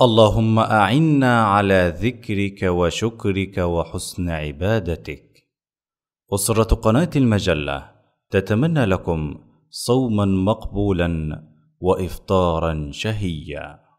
اللهم اعنا على ذكرك وشكرك وحسن عبادتك اسره قناه المجله تتمنى لكم صوما مقبولا وافطارا شهيا